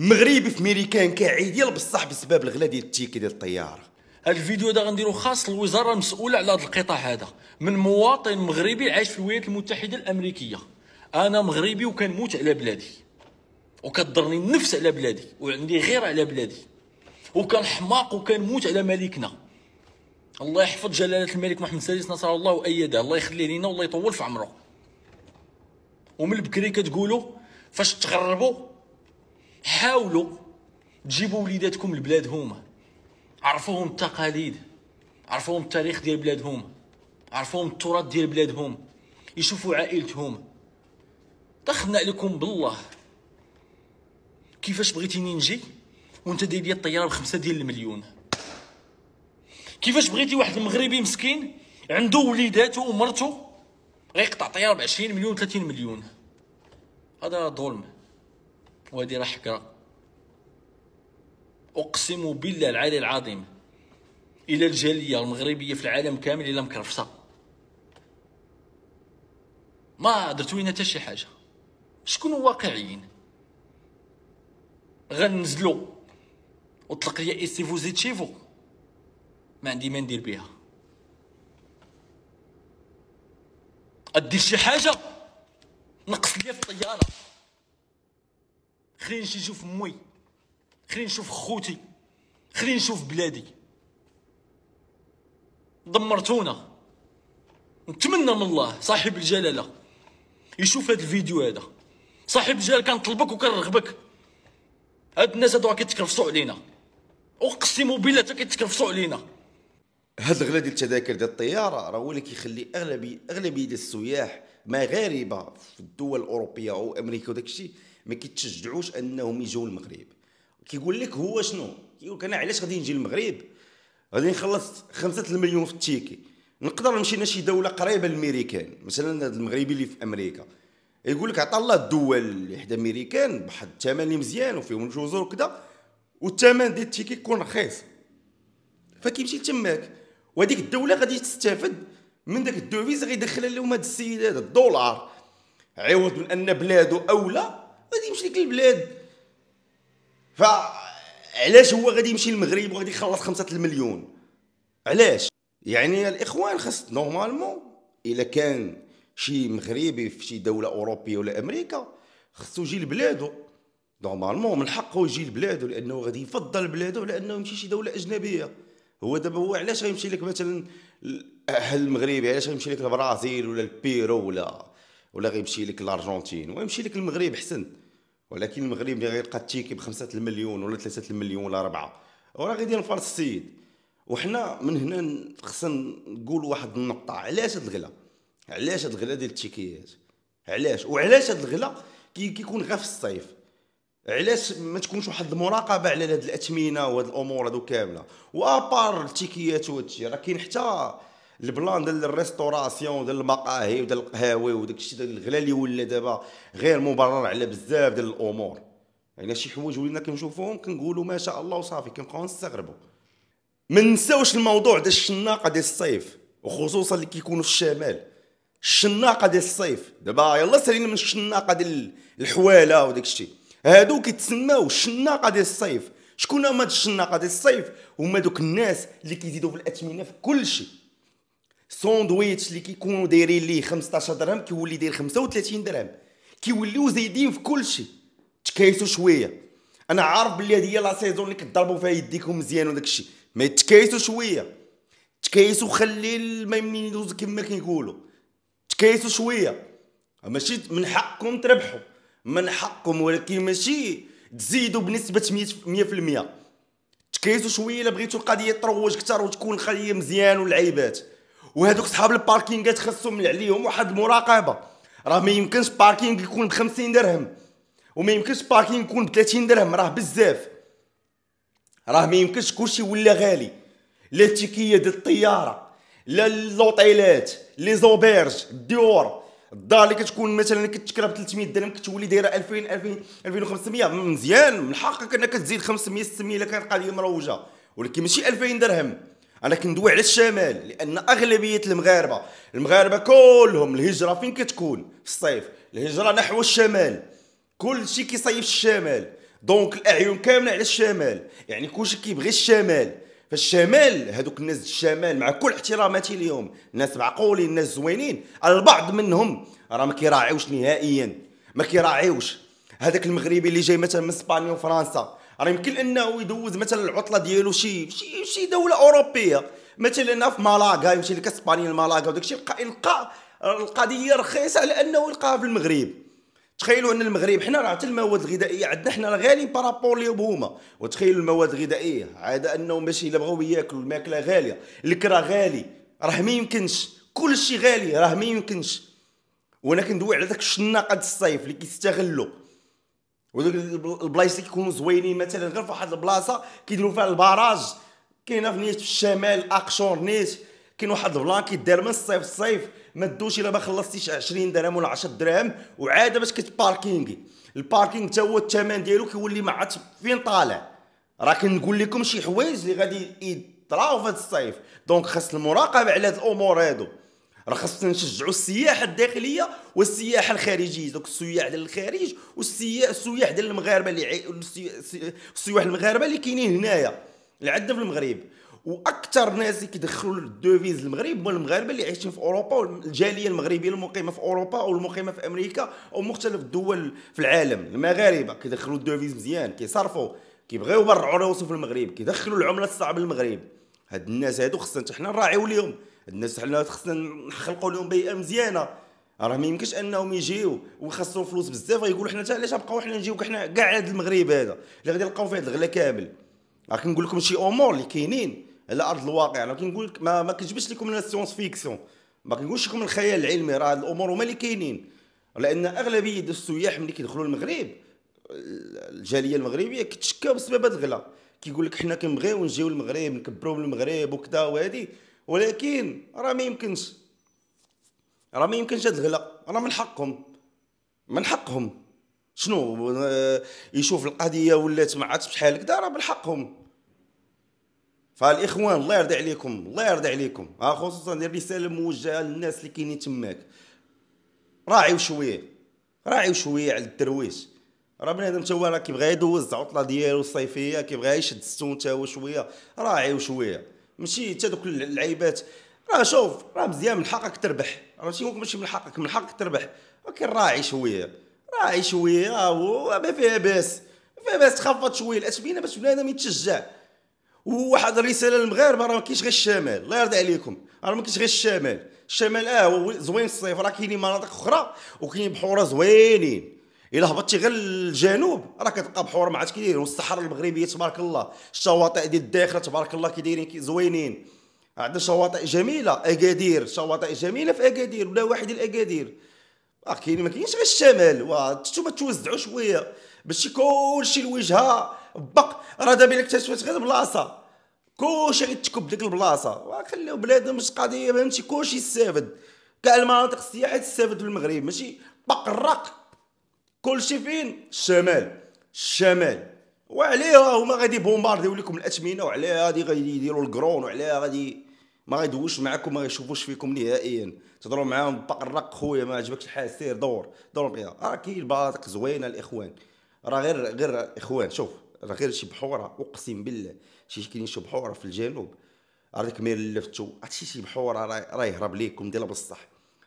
مغربي في ميريكان يلا بصح بسبب الغلا ديال التيكي ديال الطياره الفيديو هذا غنديرو خاص الوزاره المسؤوله على هذا القطاع هذا من مواطن مغربي عايش في الولايات المتحده الامريكيه انا مغربي وكنموت على بلادي وكضرني النفس على بلادي وعندي غير على بلادي وكان حماق وكنموت على ملكنا الله يحفظ جلالة الملك محمد السادس نصره الله وأيده الله يخليه لينا والله يطول في عمره ومن بكري كتقولوا فاش تغربوا حاولوا تجيبوا وليداتكم لبلاد هما عرفوهم التقاليد عرفوهم التاريخ ديال بلاد هما عرفوهم التراث ديال بلاد هما يشوفوا عائلتهم دخلنا عليكم بالله كيفاش بغيتيني نجي وانت داير لي الطياره بخمسة ديال المليون كيفاش بغيتي واحد المغربي مسكين عنده وليداته ومرته غيقطع طياره ب 20 مليون 30 مليون هذا ظلم وهذه راه حكره اقسم بالله العالي العظيم الى الجاليه المغربيه في العالم كامل إلا مكرفصه ما درتو لينا حتى شي حاجه شكونو واقعيين غنزلو وطلق لي سي زيد شيفو ما عندي ما ندير بها ادير شي حاجه نقص لي في الطياره خليني نمشي نشوف مي خليني نشوف خوتي خليني نشوف بلادي دمرتونا نتمنى من الله صاحب الجلاله يشوف هذا الفيديو هذا صاحب الجلاله كنطلبك وكنرغبك هاد الناس هادو كيتكرفصوا علينا اقسم بالله تا كيتكرفصوا علينا هاد الغلا ديال التذاكر ديال الطياره راه هو اللي كيخلي اغلبيه اغلبيه ديال السياح مغاربه في الدول الاوروبيه وامريكا وداكشي ما كيتشجعوش انهم يجوا المغرب كيقول لك هو شنو كيقول لك انا علاش غادي نجي المغرب غادي نخلص خمسة المليون في التيكي نقدر نمشي لشي دوله قريبه للميريكان مثلا هذا المغربي اللي في امريكا يقول لك عطا الله الدول اللي حدا ميريكان بواحد الثمن اللي مزيان وفيهم الجزر وكذا والثمن ديال التيكي يكون رخيص فكيمشي تماك وهذيك الدوله غادي تستافد من داك الدوفيز غيدخلها لهم هاد السيد هذا الدولار عوض من ان بلادو اولى غادي يمشي لك البلاد فعلاش هو غادي يمشي للمغرب وغادي يخلص خمسة المليون علاش يعني الاخوان خاص نورمالمون الا كان شي مغربي في شي دوله اوروبيه ولا امريكا خصو يجي لبلادو نورمالمون من حقه يجي لبلادو لانه غادي يفضل بلادو على انه يمشي شي دوله اجنبيه هو دابا هو علاش غيمشي لك مثلا اهل المغربي علاش غيمشي لك البرازيل ولا البيرو ولا ولا غيمشي لك الارجنتين ويمشي لك المغرب حسن ولكن المغرب اللي غيلقى التيكي بخمسة المليون ولا ثلاثة المليون ولا أربعة وراه غادي نفرس السيد وحنا من هنا خصنا نقول واحد النقطة علاش هاد الغلا علاش هاد الغلا ديال التيكيات علاش وعلاش هاد الغلا كيكون كي غير في الصيف علاش ما تكونش واحد المراقبه على هاد الاثمنه وهاد الامور هادو كامله وابار التيكيات وهادشي راه كاين حتى البلان ديال الريستوراسيون ديال المقاهي وديال القهاوي وداك الشيء ديال الغلا اللي ولا دابا غير مبرر على بزاف ديال الامور يعني شي حوايج ولينا كنشوفوهم كنقولوا ما شاء الله وصافي كنبقاو نستغربوا ما نساوش الموضوع ديال الشناقه ديال الصيف وخصوصا اللي كيكونوا في الشمال الشناقه ديال الصيف دابا يلا سالينا من الشناقه ديال الحواله وداك الشيء هادو كيتسماو الشناقه ديال الصيف شكون هما الشناقه ديال الصيف هما دوك الناس اللي كيزيدوا في الاثمنه في كل شيء ساندويتش اللي كيكونوا دايرين ليه 15 درهم كيولي داير 35 درهم كيوليو زايدين في كلشي تكايسوا شويه انا عارف بلي هذه هي لا سيزون اللي كضربوا فيها يديكم مزيان وداك الشيء ما تكايسوا شويه تكايسوا خلي الميمنين يدوز كما كيقولوا تكايسوا شويه ماشي من حقكم تربحوا من حقكم ولكن ماشي تزيدوا بنسبه 100% تكايسوا شويه الا بغيتوا القضيه تروج اكثر وتكون خليه مزيان والعيبات وهذوك صحاب الباركينغات خاصهم عليهم واحد المراقبه راه ما يمكنش باركينغ يكون ب 50 درهم وما يمكنش باركينغ يكون ب 30 درهم راه بزاف راه ما يمكنش كلشي ولا غالي لا التيكيه ديال الطياره لا لوطيلات لي زوبيرج الديور الدار اللي كتكون مثلا كتشكرها ب 300 درهم كتولي دايره 2000 2000 2500 مزيان من حقك انك تزيد 500 600 الا كانت قضيه مروجه ولكن ماشي 2000 درهم انا كندوي على الشمال لان اغلبيه المغاربه المغاربه كلهم الهجره فين كتكون في الصيف الهجره نحو الشمال كلشي كيصيف الشمال دونك الاعين كامله على الشمال يعني كلشي كيبغي الشمال فالشمال هذوك الناس الشمال مع كل احتراماتي اليوم ناس معقولين الناس زوينين البعض منهم راه ما كيراعيوش نهائيا ما كيراعيوش هذاك المغربي اللي جاي مثلا من اسبانيا وفرنسا راه يمكن انه يدوز مثلا العطله ديالو شي شي شي دوله اوروبيه مثلا في مالاغا يمشي لك اسبانيا لمالاغا وداك الشيء يلقى يلقى القضيه رخيصه على انه يلقاها في المغرب تخيلوا ان المغرب حنا راه حتى المواد الغذائيه عندنا حنا غاليين بارابور ليهم هما وتخيلوا المواد الغذائيه عاد انه ماشي الا بغاو ياكلوا الماكله غاليه الكرا غالي راه ما يمكنش كلشي غالي راه ما يمكنش وانا كندوي على داك الشناقه الصيف اللي كيستغلوا ودوك البلايص اللي كيكونوا زوينين مثلا غير في واحد البلاصه كيديروا فيها البراج كاينه في نيت في الشمال اقشور نيت كاين واحد البلان كيدار من الصيف الصيف ما دوش الا ما خلصتيش 20 درهم ولا 10 دراهم وعاده باش كتباركينغ الباركينغ حتى هو الثمن ديالو كيولي ما عادش فين طالع راه كنقول لكم شي حوايج اللي غادي يطراو في هذا الصيف دونك خاص المراقبه على هاد الامور هادو راه خصنا نشجعوا السياحه الداخليه والسياحه الخارجيه دوك السياح ديال الخارج والسياح ديال المغاربه اللي عي... السياح المغاربه اللي كاينين هنايا اللي عندنا في المغرب واكثر ناس اللي كيدخلوا الدوفيز المغرب هما المغاربه اللي عايشين في اوروبا والجاليه المغربيه المقيمه في اوروبا او المقيمه في امريكا او مختلف الدول في العالم المغاربه كيدخلوا الدوفيز مزيان كيصرفوا كيبغيو يبرعوا راسهم في المغرب كيدخلوا العمله الصعبه للمغرب هاد الناس هادو خصنا حنا نراعيو ليهم الناس حنا خصنا نخلقوا لهم بيئه مزيانه راه ما يمكنش انهم يجيو ويخصهم فلوس بزاف ويقولوا حنا حتى علاش نبقاو حنا نجيو حنا كاع هذا المغرب هذا اللي غادي نلقاو فيه الغلا كامل راه كنقول لكم شي امور اللي كاينين على ارض الواقع انا كنقول لك ما, ما لكم لكم السيونس فيكسيون ما كنقولش لكم الخيال العلمي راه هاد الامور هما اللي كاينين لان اغلبيه السياح ملي كيدخلوا المغرب الجاليه المغربيه كتشكاو بسبب هاد الغلا كيقول لك حنا كنبغيو نجيو المغرب نكبروا من المغرب وكذا وهذه ولكن راه ما يمكنش راه ما يمكنش هاد الغلا راه من حقهم من حقهم شنو آه، يشوف القضيه ولات ما عادش بشحال هكذا راه من حقهم فالاخوان الله يرضي عليكم الله يرضي عليكم ها خصوصا الرساله موجهه للناس اللي كاينين تماك راعيو شويه راعيو شويه على الدرويش راه بنادم تا هو راه كيبغى يدوز العطله ديالو الصيفيه كيبغى يشد السون تا هو شويه راعيو شويه ماشي حتى دوك اللعيبات راه شوف راه مزيان من حقك تربح راه ماشي ماشي من حقك من حقك تربح ولكن راعي شويه راعي شويه ما فيها باس فيها باس تخفض شويه الاثمنه باش بنادم يتشجع وواحد الرساله للمغاربه راه ما كاينش غير الشمال الله يرضي عليكم راه ما كاينش غير الشمال الشمال اه زوين الصيف راه كاينين مناطق اخرى وكاينين بحوره زوينين الا هبطتي غير للجنوب راه كتلقى بحور عرفتش كيدايرين والصحراء المغربيه تبارك الله الشواطئ ديال الداخله تبارك الله كيدايرين زوينين عندنا شواطئ جميله اكادير شواطئ جميله في اكادير ولا واحد الاكادير اكادير راه كاين ما كاينش غير الشمال وانتم توزعوا شويه باش كلشي الوجهه بق راه دابا الا اكتشفت غير بلاصه كلشي غيتكب ديك البلاصه وخليو بلادهم مش قضيه فهمتي كلشي يستافد كاع المناطق السياحيه تستافد بالمغرب ماشي بق الرق كلشي فين الشمال الشمال وعليها هما غادي بومبارديو لكم الاثمنه وعليها غادي يديروا الكرون وعليها غادي ما غيدوش معكم ما يشوفوش فيكم نهائيا تهضروا معاهم بقرق خويا ما عجبكش الحال سير دور دور بها راه كاين مناطق زوينه الاخوان راه غير غير الاخوان شوف راه غير شي بحوره اقسم بالله شي كاين شي بحوره في الجنوب هذاك مير لفتو عرفتي شي بحوره راه يهرب ليكم ديال بصح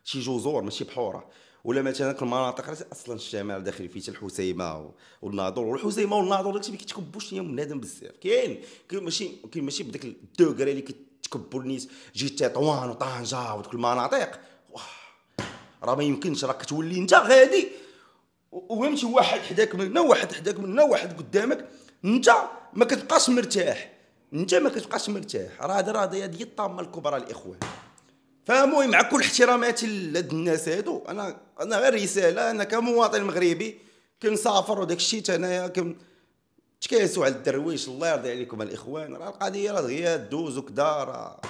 شي جزور ماشي بحوره ولا مثلا المناطق راه اصلا الشمال داخل فيه الحسيمه والناظور والحسيمه والناظور داكشي ما كيتكبوش ليا بنادم بزاف كاين ماشي كاين ماشي بداك الدوغري اللي كيتكبوا الناس جي تطوان وطنجه ودوك المناطق راه ما يمكنش راه كتولي انت غادي ويمشي واحد حداك منا واحد حداك منا واحد قدامك انت ما كتبقاش مرتاح انت ما كتبقاش مرتاح راه هذا راه هذه الطامه الكبرى الاخوان فالمهم مع كل احتراماتي لهاد الناس هادو انا انا غير رساله انا كمواطن مغربي كنسافر وداك الشيء حتى انايا كن تكيسوا على الدرويش الله يرضي عليكم الاخوان راه القضيه راه دغيا دوز وكدا راه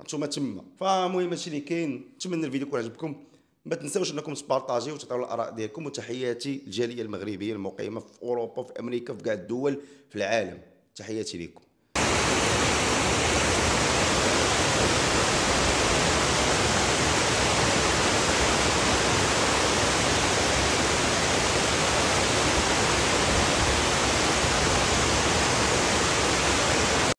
انتم تما فالمهم هادشي اللي كاين نتمنى الفيديو يكون عجبكم ما تنساوش انكم تبارطاجيو وتعطيو الاراء ديالكم وتحياتي للجاليه المغربيه المقيمه في اوروبا في امريكا في كاع الدول في العالم تحياتي لكم